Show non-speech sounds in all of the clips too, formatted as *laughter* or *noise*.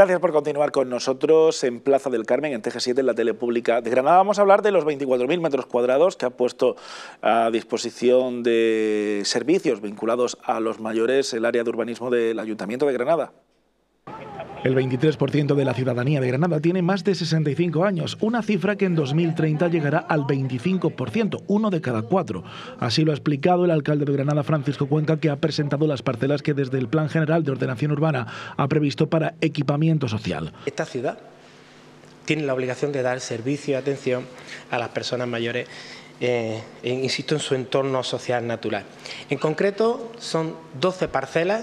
Gracias por continuar con nosotros en Plaza del Carmen, en TG7, en la Telepública de Granada. Vamos a hablar de los 24.000 metros cuadrados que ha puesto a disposición de servicios vinculados a los mayores el área de urbanismo del Ayuntamiento de Granada. El 23% de la ciudadanía de Granada tiene más de 65 años, una cifra que en 2030 llegará al 25%, uno de cada cuatro. Así lo ha explicado el alcalde de Granada, Francisco Cuenca, que ha presentado las parcelas que desde el Plan General de Ordenación Urbana ha previsto para equipamiento social. Esta ciudad tiene la obligación de dar servicio y atención a las personas mayores, eh, e insisto, en su entorno social natural. En concreto, son 12 parcelas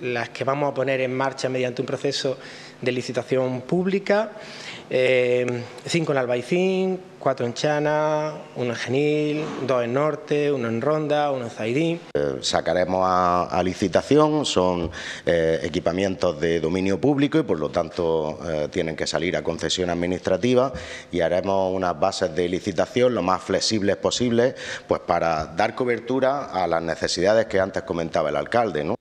las que vamos a poner en marcha mediante un proceso de licitación pública, eh, cinco en Albaicín, cuatro en Chana, uno en Genil, dos en Norte, uno en Ronda, uno en Zaidín. Eh, sacaremos a, licitación, son eh, equipamientos de dominio público y por lo tanto tienen que salir a concesión administrativa y haremos unas bases de licitación lo más flexibles posible... pues para dar cobertura a las necesidades que antes comentaba el alcalde. ¿no?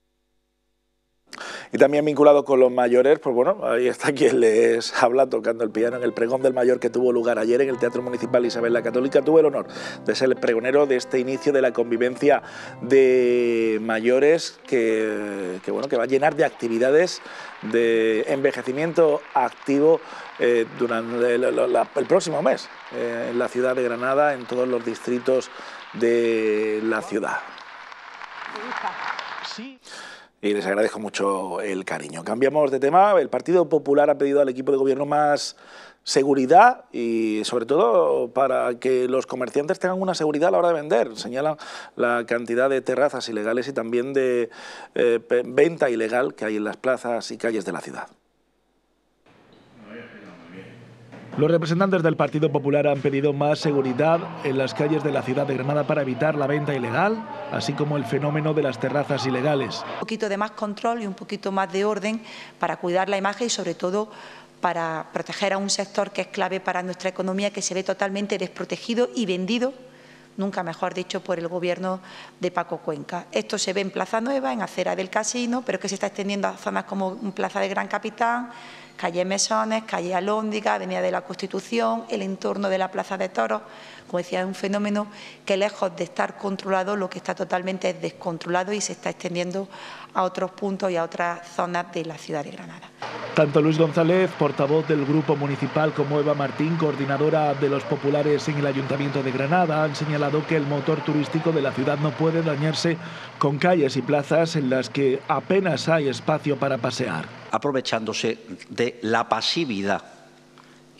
y también vinculado con los mayores, pues bueno, ahí está quien les habla tocando el piano en el pregón del mayor que tuvo lugar ayer en el Teatro Municipal Isabel la Católica. Tuve el honor de ser el pregonero de este inicio de la convivencia de mayores que, bueno, que va a llenar de actividades de envejecimiento activo eh, durante el, próximo mes eh, en la ciudad de Granada, en todos los distritos de la ciudad. Sí y les agradezco mucho el cariño. Cambiamos de tema. El Partido Popular ha pedido al equipo de gobierno más seguridad y sobre todo para que los comerciantes tengan una seguridad a la hora de vender. Señalan la cantidad de terrazas ilegales y también de eh, venta ilegal que hay en las plazas y calles de la ciudad. Los representantes del Partido Popular han pedido más seguridad en las calles de la ciudad de Granada para evitar la venta ilegal, así como el fenómeno de las terrazas ilegales. Un poquito de más control y un poquito más de orden para cuidar la imagen y sobre todo para proteger a un sector que es clave para nuestra economía, que se ve totalmente desprotegido y vendido, nunca mejor dicho, por el gobierno de Paco Cuenca. Esto se ve en Plaza Nueva, en Acera del Casino, pero que se está extendiendo a zonas como Plaza de Gran Capitán, calle Mesones, calle Alóndiga, Avenida de la Constitución, el entorno de la Plaza de Toros, como decía, es un fenómeno que lejos de estar controlado, lo que está totalmente es descontrolado y se está extendiendo a otros puntos y a otras zonas de la ciudad de Granada. Tanto Luis González, portavoz del Grupo Municipal, como Eva Martín, coordinadora de los populares en el Ayuntamiento de Granada, han señalado que el motor turístico de la ciudad no puede dañarse con calles y plazas en las que apenas hay espacio para pasear. Aprovechándose de la pasividad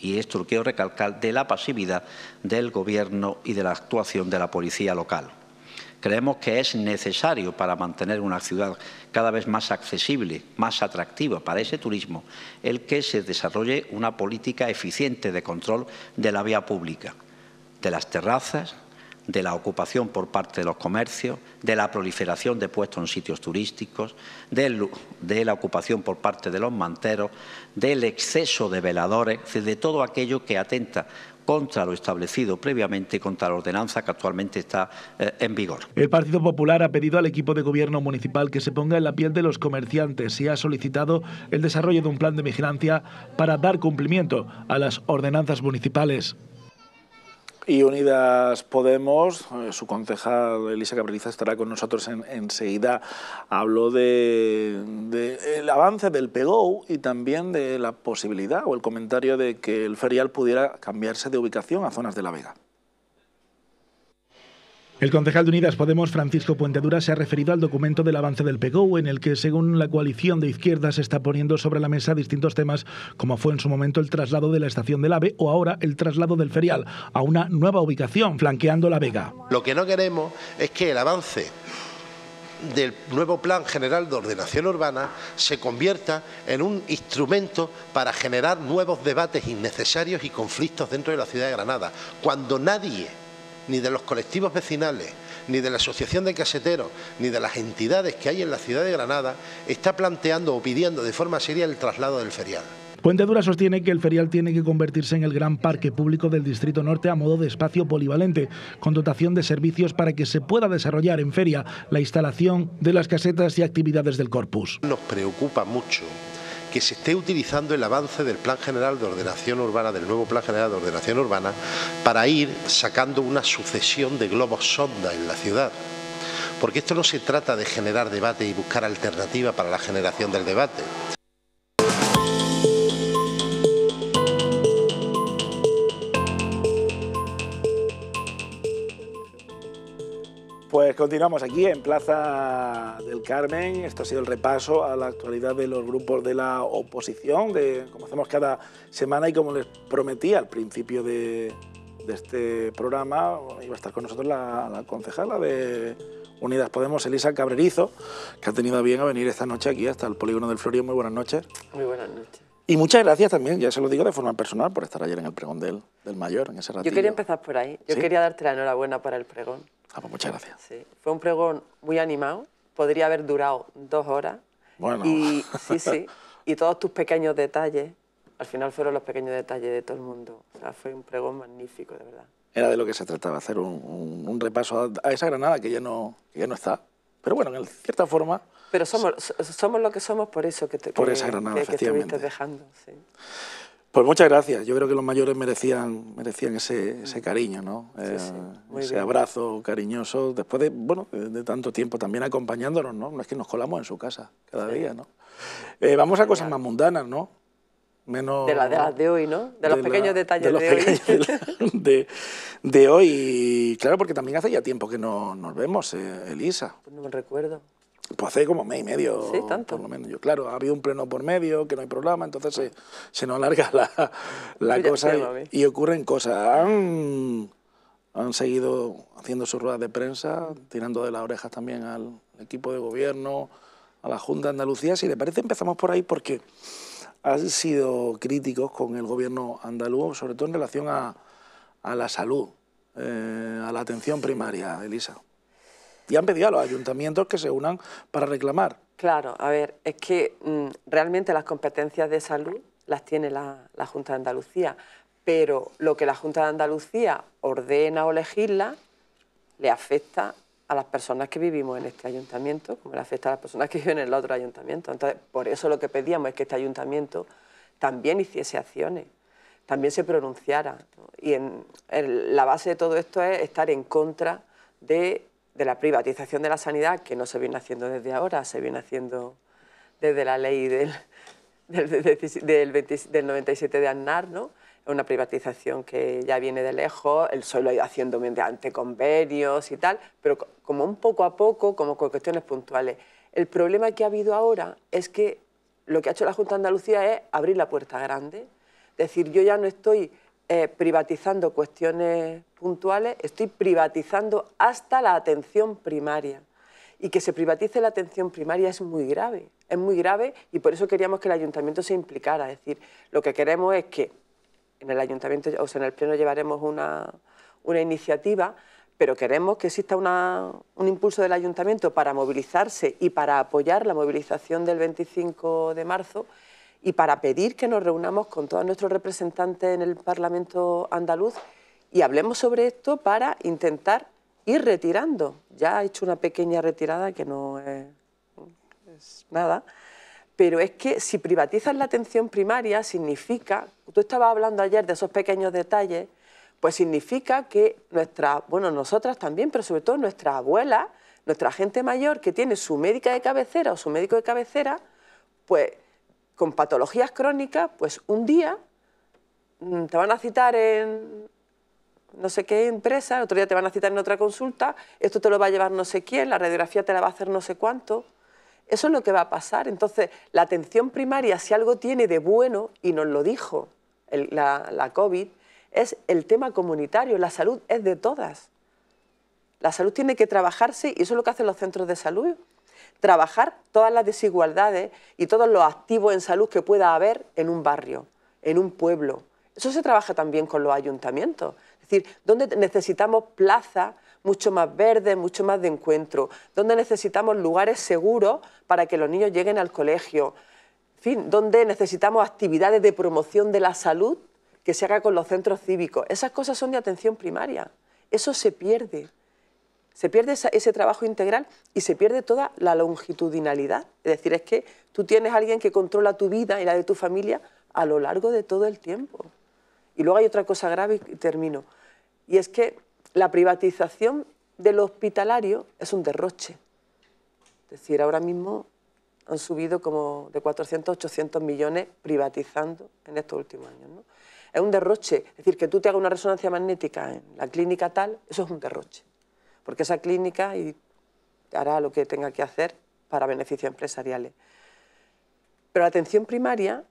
y esto lo quiero recalcar, de la pasividad del Gobierno y de la actuación de la policía local. Creemos que es necesario para mantener una ciudad cada vez más accesible, más atractiva para ese turismo, el que se desarrolle una política eficiente de control de la vía pública, de las terrazas, de la ocupación por parte de los comercios, de la proliferación de puestos en sitios turísticos, de, la ocupación por parte de los manteros, del exceso de veladores, de todo aquello que atenta contra lo establecido previamente contra la ordenanza que actualmente está eh, en vigor. El Partido Popular ha pedido al equipo de gobierno municipal que se ponga en la piel de los comerciantes y ha solicitado el desarrollo de un plan de vigilancia para dar cumplimiento a las ordenanzas municipales. Y Unidas Podemos, eh, su concejal Elisa Cabreriza estará con nosotros enseguida. Habló del de avance del PEGO y también de la posibilidad o el comentario de que el ferial pudiera cambiarse de ubicación a zonas de La Vega. El concejal de Unidas Podemos, Francisco Dura se ha referido al documento del avance del Pegou en el que, según la coalición de izquierdas, se está poniendo sobre la mesa distintos temas, como fue en su momento el traslado de la estación del AVE o ahora el traslado del ferial a una nueva ubicación, flanqueando la Vega. Lo que no queremos es que el avance del nuevo Plan General de Ordenación Urbana se convierta en un instrumento para generar nuevos debates innecesarios y conflictos dentro de la ciudad de Granada, cuando nadie ni de los colectivos vecinales, ni de la Asociación de Caseteros, ni de las entidades que hay en la ciudad de Granada, está planteando o pidiendo de forma seria el traslado del ferial. Puente Dura sostiene que el ferial tiene que convertirse en el gran parque público del Distrito Norte a modo de espacio polivalente, con dotación de servicios para que se pueda desarrollar en feria la instalación de las casetas y actividades del corpus. Nos preocupa mucho que se esté utilizando el avance del Plan General de Ordenación Urbana, del nuevo Plan General de Ordenación Urbana, para ir sacando una sucesión de globos sonda en la ciudad. Porque esto no se trata de generar debate y buscar alternativa para la generación del debate. Pues continuamos aquí en Plaza del Carmen. Esto ha sido el repaso a la actualidad de los grupos de la oposición, de, como hacemos cada semana y como les prometí al principio de, este programa, iba a estar con nosotros la, concejala de Unidas Podemos, Elisa Cabrerizo, que ha tenido bien a venir esta noche aquí hasta el Polígono del Florio. Muy buenas noches. Muy buenas noches. Y muchas gracias también, ya se lo digo de forma personal, por estar ayer en el pregón del, mayor, en ese ratito. Yo quería empezar por ahí. Yo quería darte la enhorabuena para el pregón. Ah, pues muchas gracias. Sí, fue un pregón muy animado, podría haber durado dos horas. Y, sí, y todos tus pequeños detalles, al final fueron los pequeños detalles de todo el mundo. fue un pregón magnífico, de verdad. Era de lo que se trataba, hacer un, repaso a, esa Granada que ya no, ya no está. Pero bueno, en cierta forma... Pero somos, somos lo que somos por eso que te por esa Granada, estuviste dejando. Pues muchas gracias. Yo creo que los mayores merecían, merecían ese, ese mm. cariño, ¿no? Eh, ese abrazo cariñoso, después de, bueno, de, tanto tiempo también acompañándonos, ¿no? No es que nos colamos en su casa cada día, ¿no? Eh, vamos a cosas más mundanas, ¿no? Menos, de las de, hoy, ¿no? De, los pequeños detalles de, hoy. *laughs* de, hoy. claro, porque también hace ya tiempo que nos vemos, eh, Elisa. Pues no me recuerdo. Pues hace como mes y medio, por lo menos. Yo, claro, ha habido un pleno por medio, que no hay problema, entonces se, se nos alarga la, cosa y, ocurren cosas. Han, seguido haciendo sus ruedas de prensa, tirando de las orejas también al equipo de gobierno, a la Junta de Andalucía. Si le parece, empezamos por ahí porque han sido críticos con el gobierno andaluz, sobre todo en relación a, a la salud, eh, a la atención primaria, Elisa y han pedido a los ayuntamientos que se unan para reclamar. Claro, a ver, es que mm, realmente las competencias de salud las tiene la, Junta de Andalucía, pero lo que la Junta de Andalucía ordena o legisla le afecta a las personas que vivimos en este ayuntamiento, como le afecta a las personas que *laughs* viven en el otro ayuntamiento. Entonces, por eso lo que pedíamos es que este ayuntamiento también hiciese acciones, también se pronunciara. Y en, la base de todo esto es estar en contra de de la privatización de la sanidad, que no se viene haciendo desde ahora, se viene haciendo desde la ley del, *laughs* del, 97 de ANNAR, ¿no? una privatización que ya viene de lejos, el suelo ha ido haciendo mediante convenios y tal, pero como un poco a poco, como con cuestiones puntuales. El problema que ha habido ahora es que lo que ha hecho la Junta de Andalucía es abrir la puerta grande, decir, yo ya no estoy eh, privatizando cuestiones puntuales, estoy privatizando hasta la atención primaria. Y que se privatice la atención primaria es muy grave, es muy grave y por eso queríamos que el ayuntamiento se implicara. Es decir, lo que queremos es que en el ayuntamiento, o sea, en el pleno llevaremos una, una iniciativa, pero queremos que exista una, un impulso del ayuntamiento para movilizarse y para apoyar la movilización del 25 de marzo y para pedir que nos reunamos con todos nuestros representantes en el Parlamento andaluz y hablemos sobre esto para intentar ir retirando. Ya ha hecho una pequeña retirada que no es, nada, pero es que si privatizas la atención primaria significa, tú estabas hablando ayer de esos pequeños detalles, pues significa que nuestra, bueno, nosotras también, pero sobre todo nuestra abuela, nuestra gente mayor que tiene su médica de cabecera o su médico de cabecera, pues con patologías crónicas, pues un día mm, te van a citar en no sé qué empresa, otro día te van a citar en otra consulta, esto te lo va a llevar no sé quién, la radiografía te la va a hacer no sé cuánto. Eso es lo que va a pasar. Entonces, la atención primaria, si algo tiene de bueno, y nos lo dijo la, la COVID, es el tema comunitario, la salud es de todas. La salud tiene que trabajarse y eso es lo que hacen los centros de salud trabajar todas las desigualdades y todos los activos en salud que pueda haber en un barrio, en un pueblo. Eso se trabaja también con los ayuntamientos. Es decir, donde necesitamos plazas mucho más verdes, mucho más de encuentro, donde necesitamos lugares seguros para que los niños lleguen al colegio, fin, donde necesitamos actividades de promoción de la salud que se haga con los centros cívicos. Esas cosas son de atención primaria. Eso se pierde se pierde ese trabajo integral y se pierde toda la longitudinalidad. Es decir, es que tú tienes a alguien que controla tu vida y la de tu familia a lo largo de todo el tiempo. Y luego hay otra cosa grave y termino. Y es que la privatización del hospitalario es un derroche. Es decir, ahora mismo han subido como de 400 a 800 millones privatizando en estos últimos años. Es un derroche. Es decir, que tú te hagas una resonancia magnética en la clínica tal, eso es un derroche porque esa clínica hará lo que tenga que hacer para beneficios empresariales. Pero la atención primaria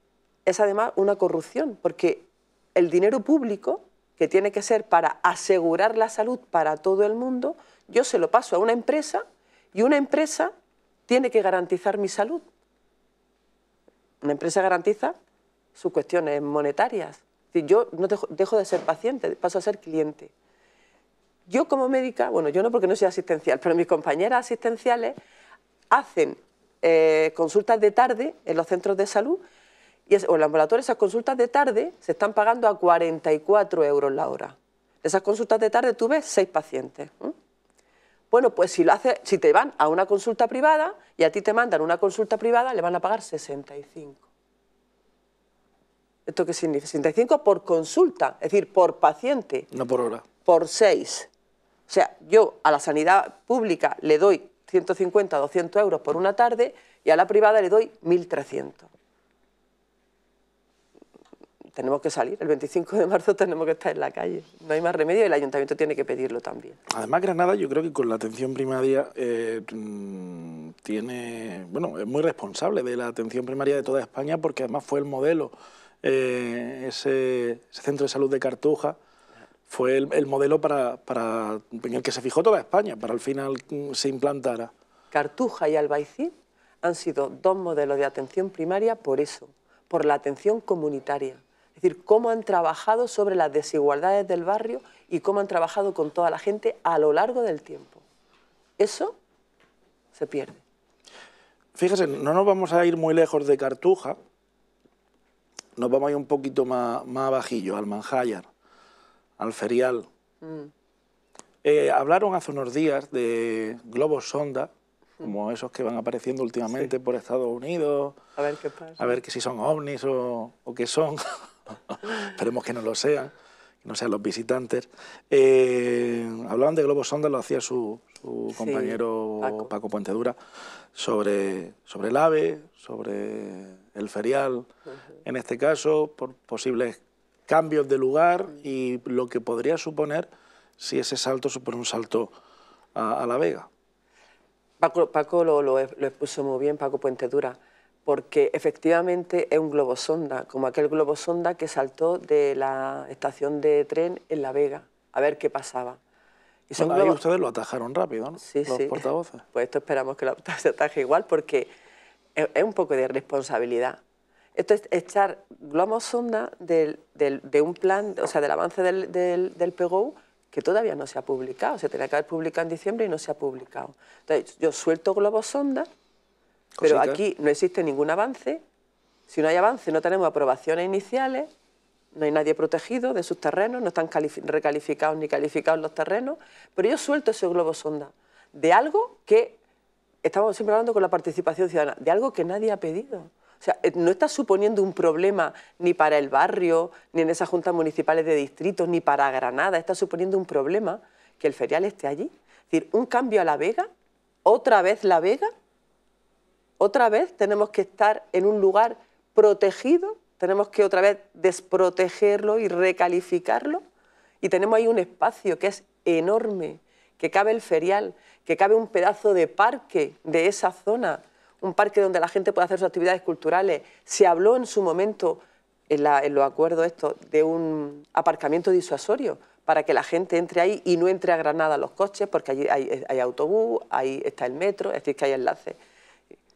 es además una corrupción, porque el dinero público, que tiene que ser para asegurar la salud para todo el mundo, yo se lo paso a una empresa y una empresa tiene que garantizar mi salud. Una empresa garantiza sus cuestiones monetarias. Yo no dejo de ser paciente, paso a ser cliente. Yo como médica, bueno, yo no porque no soy asistencial, pero mis compañeras asistenciales hacen eh, consultas de tarde en los centros de salud y o en el ambulatorio esas consultas de tarde se están pagando a 44 euros la hora. Esas consultas de tarde tú ves seis pacientes. Bueno, pues si, lo hace, si te van a una consulta privada y a ti te mandan una consulta privada, le van a pagar 65. ¿Esto qué significa? 65 por consulta, es decir, por paciente. No por hora. Por seis. O sea, yo a la sanidad pública le doy 150, 200 euros por una tarde y a la privada le doy 1.300. Tenemos que salir, el 25 de marzo tenemos que estar en la calle, no hay más remedio y el ayuntamiento tiene que pedirlo también. Además Granada yo creo que con la atención primaria eh, mm, tiene, bueno, es muy responsable de la atención primaria de toda España porque además fue el modelo, eh, ese centro de salud de Cartuja, fue el, modelo para, en el que se fijó toda España, para al final mm, se implantara. Cartuja y Albaicín han sido dos modelos de atención primaria por eso, por la atención comunitaria. Es decir, cómo han trabajado sobre las desigualdades del barrio y cómo han trabajado con toda la gente a lo largo del tiempo. Eso se pierde. Fíjese, no nos vamos a ir muy lejos de Cartuja, nos vamos a ir un poquito más, más bajillo, al Manjayar al ferial. Mm. Eh, hablaron hace unos días de globos sonda, como esos que van apareciendo últimamente por Estados Unidos. A ver qué pasa. A ver que si son ovnis o, o qué son. *laughs* Esperemos que no lo sean, que no sean los visitantes. Eh, hablaban de globos sonda, lo hacía su, su compañero Paco. Puente Dura, sobre, sobre el AVE, sobre el ferial, en este caso, por posibles cambios de lugar y lo que podría suponer si ese salto supone un salto a, La Vega. Paco, lo, expuso muy bien, Paco Puente Dura, porque efectivamente es un globo sonda, como aquel globo sonda que saltó de la estación de tren en La Vega, a ver qué pasaba. Y son ustedes lo atajaron rápido, ¿no? Sí, Los portavoces. Pues esto esperamos que lo *laughs* se ataje igual, porque es, es un poco de responsabilidad. Entonces, echar globo sonda del, de un plan, o sea, del avance del, del, PGO que todavía no se ha publicado. Se tenía que haber publicado en diciembre y no se ha publicado. Entonces, yo suelto globo sonda, pero aquí no existe ningún avance. Si no hay avance, no tenemos aprobaciones iniciales, no hay nadie protegido de sus terrenos, no están recalificados ni calificados los terrenos, pero yo suelto ese globo sonda de algo que, estamos siempre hablando con la participación ciudadana, de algo que nadie ha pedido. O sea, eh, no está suponiendo un problema ni para el barrio, ni en esas juntas municipales de distritos, ni para Granada, está suponiendo un problema que el ferial esté allí. Es decir, un cambio a La Vega, otra vez La Vega, otra vez tenemos que estar en un lugar protegido, tenemos que otra vez desprotegerlo y recalificarlo. Y tenemos ahí un espacio que es enorme, que cabe el ferial, que cabe un pedazo de parque de esa zona un parque donde la gente pueda hacer sus actividades culturales. Se habló en su momento, en, los acuerdos estos, de un aparcamiento disuasorio para que la gente entre ahí y no entre a Granada los coches, porque allí hay, eh, hay autobús, ahí está el metro, es decir, que hay enlaces.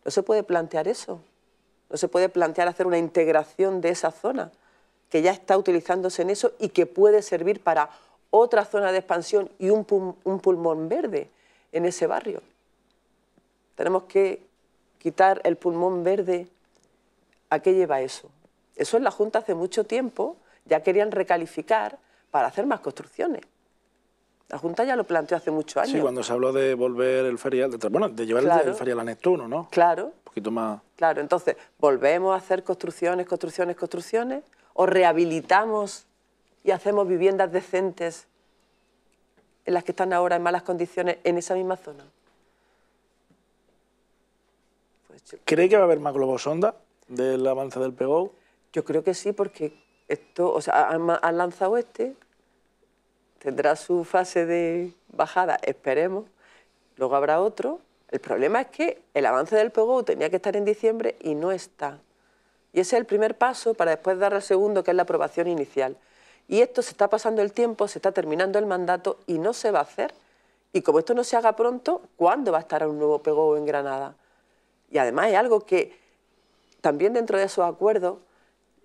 No se puede plantear eso. No se puede plantear hacer una integración de esa zona que ya está utilizándose en eso y que puede servir para otra zona de expansión y un, pulmón verde en ese barrio. Tenemos que quitar el pulmón verde, ¿a qué lleva eso? Eso en la Junta hace mucho tiempo ya querían recalificar para hacer más construcciones. La Junta ya lo planteó hace muchos años. Sí, cuando se habló de volver el ferial, bueno, de llevar el, el ferial a Neptuno, ¿no? Claro. Un poquito más... Claro, entonces, ¿volvemos a hacer construcciones, construcciones, construcciones? ¿O rehabilitamos y hacemos viviendas decentes en las que están ahora en malas condiciones en esa misma zona? ¿Cree que va a haber más globos del avance del PEGO? Yo creo que sí, porque esto, o sea, han, lanzado este, tendrá su fase de bajada, esperemos, luego habrá otro. El problema es que el avance del PEGO tenía que estar en diciembre y no está. Y ese es el primer paso para después dar el segundo, que es la aprobación inicial. Y esto se está pasando el tiempo, se está terminando el mandato y no se va a hacer. Y como esto no se haga pronto, ¿cuándo va a estar un nuevo PEGO en Granada? Y además es algo que también dentro de esos acuerdos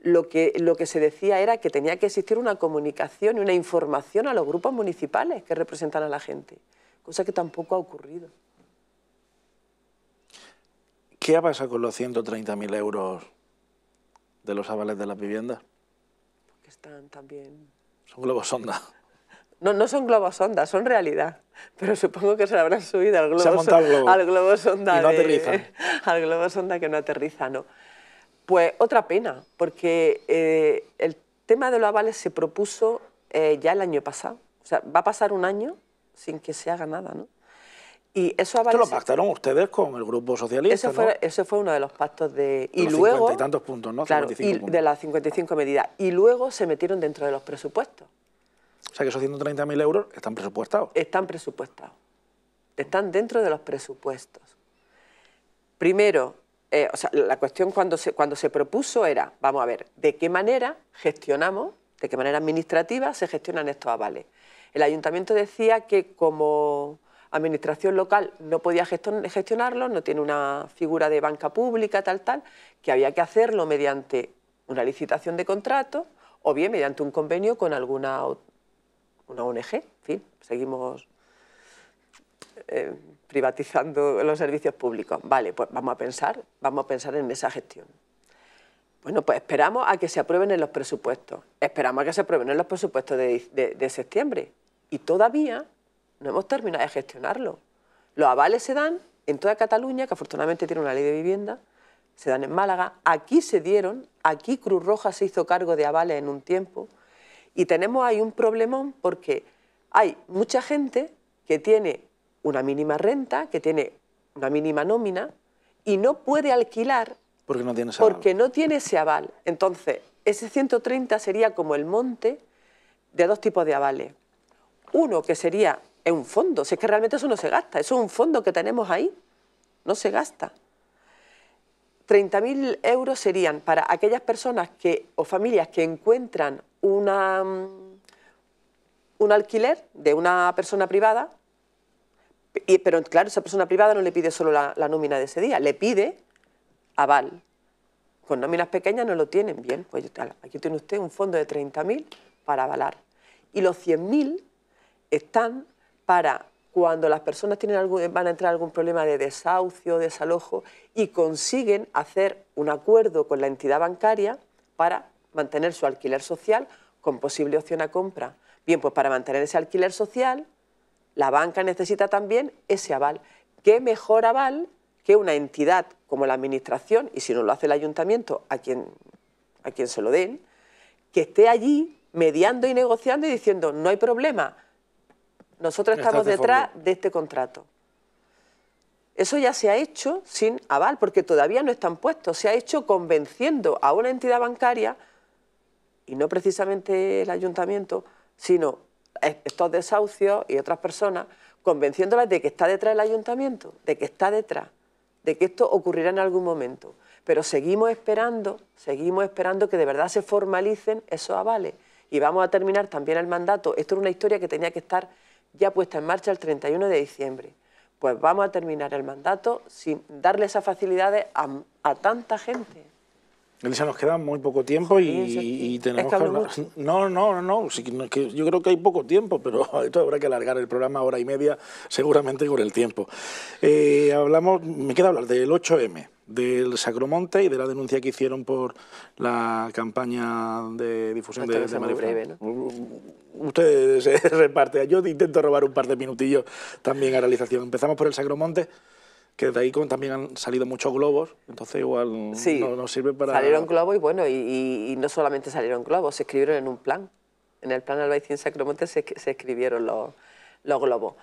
lo que, lo que se decía era que tenía que existir una comunicación y una información a los grupos municipales que representan a la gente, cosa que tampoco ha ocurrido. ¿Qué ha pasado con los 130.000 euros de los avales de las viviendas? Porque están también... Son globos sonda. No, no son globos sonda, son realidad. Pero supongo que se habrán subido al globo, se ha globo. Al globo sonda. *laughs* al globo sonda que no aterriza, no. Pues otra pena, porque eh, el tema de los avales se propuso eh, ya el año pasado. O sea, va a pasar un año sin que se haga nada, ¿no? Y eso avales... ¿Esto lo pactaron ustedes con el Grupo Socialista, Ese fue, fue uno de los pactos de... Y luego... tantos puntos, ¿no? de las 55 medidas. Y luego se metieron dentro de los presupuestos. O sea que esos 130.000 euros están presupuestados. Están presupuestados. Están dentro de los presupuestos. Primero, eh, o sea, la cuestión cuando se, cuando se propuso era, vamos a ver, ¿de qué manera gestionamos, de qué manera administrativa se gestionan estos avales? El ayuntamiento decía que como administración local no podía gestionarlo, no tiene una figura de banca pública, tal, tal, que había que hacerlo mediante una licitación de contrato o bien mediante un convenio con alguna una ONG, en fin, seguimos eh, privatizando los servicios públicos. Vale, pues vamos a pensar, vamos a pensar en esa gestión. Bueno, pues esperamos a que se aprueben en los presupuestos, esperamos a que se aprueben en los presupuestos de, de septiembre y todavía no hemos terminado de gestionarlo. Los avales se dan en toda Cataluña, que afortunadamente tiene una ley de vivienda, se dan en Málaga, aquí se dieron, aquí Cruz Roja se hizo cargo de avales en un tiempo, y tenemos ahí un problemón porque hay mucha gente que tiene una mínima renta, que tiene una mínima nómina y no puede alquilar porque no tiene ese aval. no tiene ese aval. Entonces, ese 130 sería como el monte de dos tipos de avales. Uno que sería en un fondo, si es que realmente eso no se gasta, eso es un fondo que tenemos ahí, no se gasta. 30.000 euros serían para aquellas personas que, o familias que encuentran una, mm, un alquiler de una persona privada, y, pero claro, esa persona privada no le pide solo la, nómina de ese día, le pide aval. Con nóminas pequeñas no lo tienen bien, pues aquí tiene usted un fondo de 30.000 para avalar. Y los 100.000 están para cuando las personas tienen algún, van a entrar algún problema de desahucio, desalojo, y consiguen hacer un acuerdo con la entidad bancaria para mantener su alquiler social con posible opción a compra. Bien, pues para mantener ese alquiler social, la banca necesita también ese aval. ¿Qué mejor aval que una entidad como la Administración, y si no lo hace el ayuntamiento, a quien, a quien se lo den, que esté allí mediando y negociando y diciendo, no hay problema, nosotros estamos detrás de este contrato. Eso ya se ha hecho sin aval, porque todavía no están puestos, se ha hecho convenciendo a una entidad bancaria y no precisamente el ayuntamiento, sino estos desahucios y otras personas, convenciéndolas de que está detrás el ayuntamiento, de que está detrás, de que esto ocurrirá en algún momento. Pero seguimos esperando, seguimos esperando que de verdad se formalicen esos avales. Y vamos a terminar también el mandato. Esto es una historia que tenía que estar ya puesta en marcha el 31 de diciembre. Pues vamos a terminar el mandato sin darle esas facilidades a tanta gente. Elisa, nos queda muy poco tiempo y, tenemos que, hablar. No, no, no, no. yo creo que hay poco tiempo, pero *laughs* esto habrá que alargar el programa hora y media, seguramente con el tiempo. Eh, hablamos, me queda hablar del 8M, del Sacromonte y de la denuncia que hicieron por la campaña de difusión de, de muy breve, Usted *laughs* se reparte, yo intento robar un par de minutillos también a realización. Empezamos por el Sacromonte que de ahí también han salido muchos globos, entonces igual no sirve para... Salieron globos y bueno, y, no solamente salieron globos, se escribieron en un plan. En el plan Albaicín Sacromonte se, escribieron los, globos.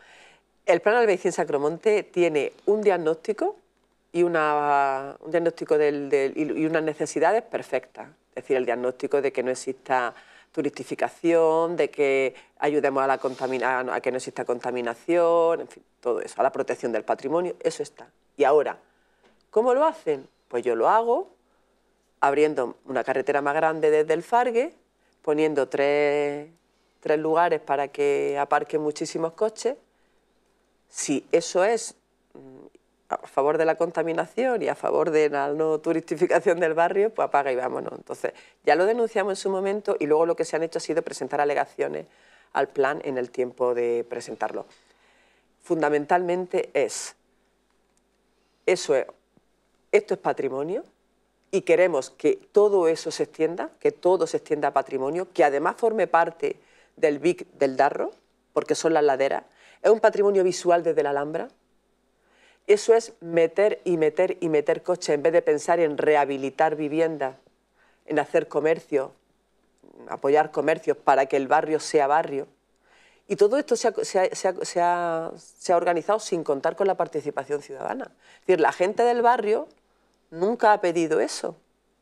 El plan Albaicín Sacromonte tiene un diagnóstico y, una, un diagnóstico y unas necesidades perfectas. Es decir, el diagnóstico de que no exista justificación, de que ayudemos a, la contamina a que no exista contaminación, en fin, todo eso, a la protección del patrimonio, eso está. Y ahora, ¿cómo lo hacen? Pues yo lo hago abriendo una carretera más grande desde el Fargue, poniendo tres lugares para que aparquen muchísimos coches. Si eso es mm, a favor de la contaminación y a favor de la no turistificación del barrio, pues apaga y vámonos. Entonces, ya lo denunciamos en su momento y luego lo que se han hecho ha sido presentar alegaciones al plan en el tiempo de presentarlo. Fundamentalmente es, eso esto es patrimonio y queremos que todo eso se extienda, que todo se extienda a patrimonio, que además forme parte del BIC del Darro, porque son las laderas, es un patrimonio visual desde la Alhambra, eso es meter y meter y meter coche en vez de pensar en rehabilitar vivienda, en hacer comercio, apoyar comercios para que el barrio sea barrio. Y todo esto se se ha, organizado sin contar con la participación ciudadana. Es decir, la gente del barrio nunca ha pedido eso,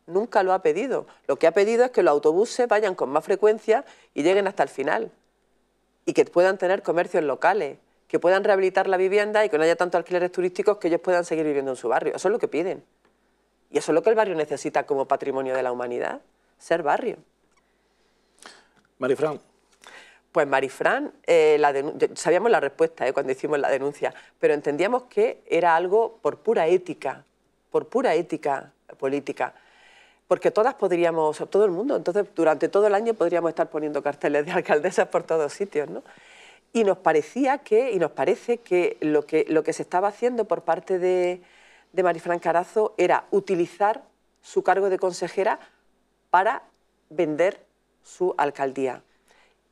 nunca lo ha pedido. Lo que ha pedido es que los autobuses vayan con más frecuencia y lleguen hasta el final y que puedan tener comercios locales que puedan rehabilitar la vivienda y que no haya tantos alquileres turísticos que ellos puedan seguir viviendo en su barrio. Eso es lo que piden. Y eso es lo que el barrio necesita como patrimonio de la humanidad, ser barrio. Marifran. Pues Marifran, eh, sabíamos la respuesta eh, cuando hicimos la denuncia, pero entendíamos que era algo por pura ética, por pura ética política porque todas podríamos, todo el mundo, entonces durante todo el año podríamos estar poniendo carteles de alcaldesas por todos sitios, ¿no? y nos parecía que, y nos parece que lo que, lo que se estaba haciendo por parte de, de Marifran Carazo era utilizar su cargo de consejera para vender su alcaldía.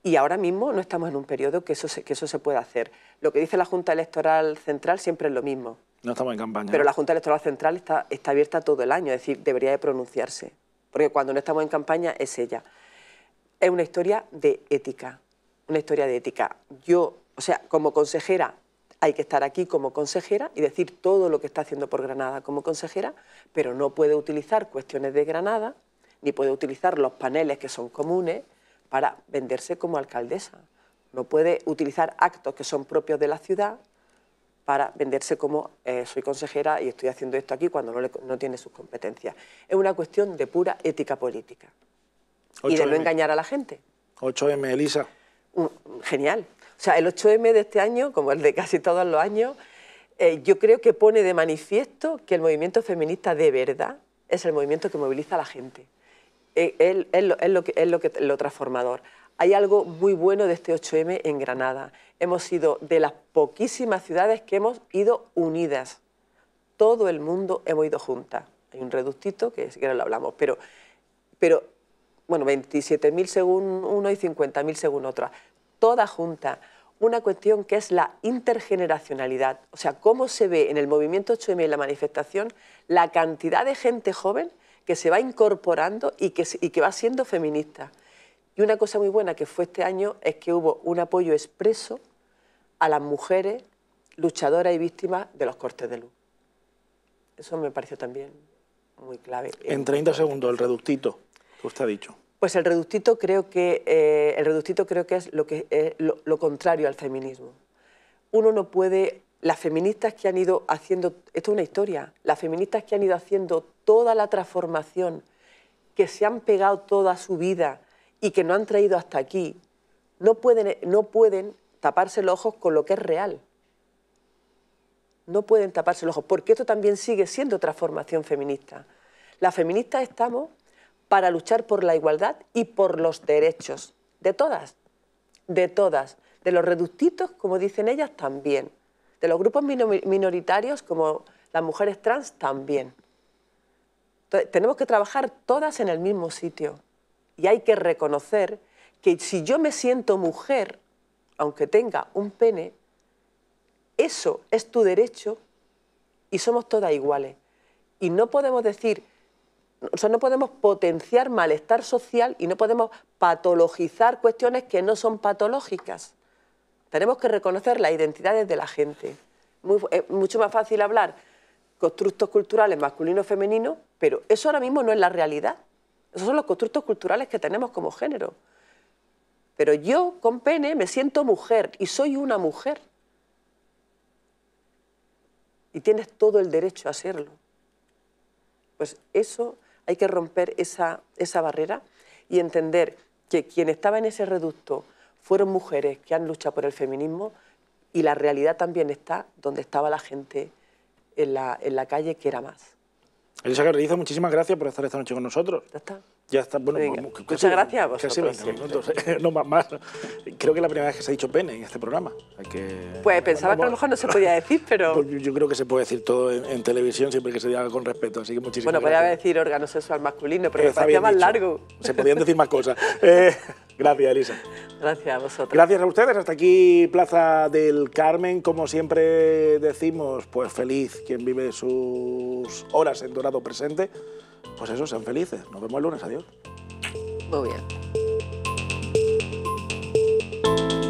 Y ahora mismo no estamos en un periodo que eso, se, que eso se pueda hacer. Lo que dice la Junta Electoral Central siempre es lo mismo. No estamos en campaña. Pero la Junta Electoral Central está abierta todo el año, es decir, debería de pronunciarse. Porque cuando no estamos en campaña es ella. Es una historia de ética una historia de ética. Yo, o sea, como consejera, hay que estar aquí como consejera y decir todo lo que está haciendo por Granada como consejera, pero no puede utilizar cuestiones de Granada, ni puede utilizar los paneles que son comunes para venderse como alcaldesa. No puede utilizar actos que son propios de la ciudad para venderse como eh, soy consejera y estoy haciendo esto aquí cuando no, no tiene sus competencias. Es una cuestión de pura ética política y de no engañar a la gente. 8M, Elisa genial. O sea, el 8M de este año, como el de casi todos los años, eh, yo creo que pone de manifiesto que el movimiento feminista de verdad es el movimiento que moviliza a la gente. Eh, lo, es lo, transformador. Hay algo muy bueno de este 8M en Granada. Hemos sido de las poquísimas ciudades que hemos ido unidas. Todo el mundo hemos ido juntas. Hay un reductito que siquiera lo hablamos, pero, pero bueno, 27.000 según uno y 50.000 según otra toda junta una cuestión que es la intergeneracionalidad, o sea, cómo se ve en el movimiento 8M y la manifestación la cantidad de gente joven que se va incorporando y que, y que va siendo feminista. Y una cosa muy buena que fue este año es que hubo un apoyo expreso a las mujeres luchadoras y víctimas de los cortes de luz. Eso me pareció también muy clave. En 30 segundos, el reductito que usted ha dicho. Pues el reductito creo que, eh, el reductito creo que es lo, que, eh, contrario al feminismo. Uno no puede... Las feministas que han ido haciendo... Esto es una historia. Las feministas que han ido haciendo toda la transformación, que se han pegado toda su vida y que no han traído hasta aquí, no pueden, no pueden taparse los ojos con lo que es real. No pueden taparse los ojos, porque esto también sigue siendo transformación feminista. Las feministas estamos para luchar por la igualdad y por los derechos de todas, de todas, de los reductitos, como dicen ellas, también, de los grupos minoritarios como las mujeres trans también. tenemos que trabajar todas en el mismo sitio y hay que reconocer que si yo me siento mujer, aunque tenga un pene, eso es tu derecho y somos todas iguales. Y no podemos decir o no podemos potenciar malestar social y no podemos patologizar cuestiones que no son patológicas. Tenemos que reconocer las identidades de la gente. es eh, mucho más fácil hablar constructos culturales masculino-femenino, pero eso ahora mismo no es la realidad. Esos son los constructos culturales que tenemos como género. Pero yo con pene me siento mujer y soy una mujer. Y tienes todo el derecho a serlo. Pues eso hay que romper esa, esa barrera y entender que quien estaba en ese reducto fueron mujeres que han luchado por el feminismo y la realidad también está donde estaba la gente en la, en la calle, que era más. Elisa Carrizo, muchísimas gracias por estar esta noche con nosotros. Ya está. Ya está, bueno, muchas gracias a vosotros. *laughs* no más, Creo que es la primera vez que se ha dicho pene en este programa. Hay que, pues pensaba que a lo mejor no se podía decir, pero... *laughs* yo creo que se puede decir todo en, televisión siempre que se diga con respeto, así que muchísimas bueno, gracias. Bueno, podía decir órgano sexual masculino, pero eh, me más largo. Se podían decir más cosas. *laughs* Eh, gracias, Elisa. Gracias a vosotros. Gracias a ustedes. Hasta aquí Plaza del Carmen. Como siempre decimos, pues feliz quien vive sus horas en Dorado presente. Pues eso, sean felices. Nos vemos el lunes. Adiós. Muy bien.